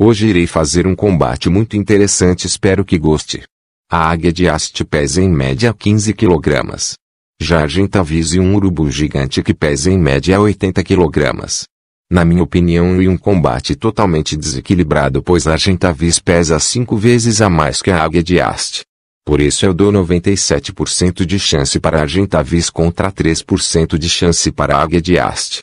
Hoje irei fazer um combate muito interessante espero que goste. A águia de haste pesa em média 15 kg. Já a e um urubu gigante que pesa em média 80 kg. Na minha opinião e um combate totalmente desequilibrado pois a gentavis pesa 5 vezes a mais que a águia de haste. Por isso eu dou 97% de chance para a gentavis contra 3% de chance para a águia de haste.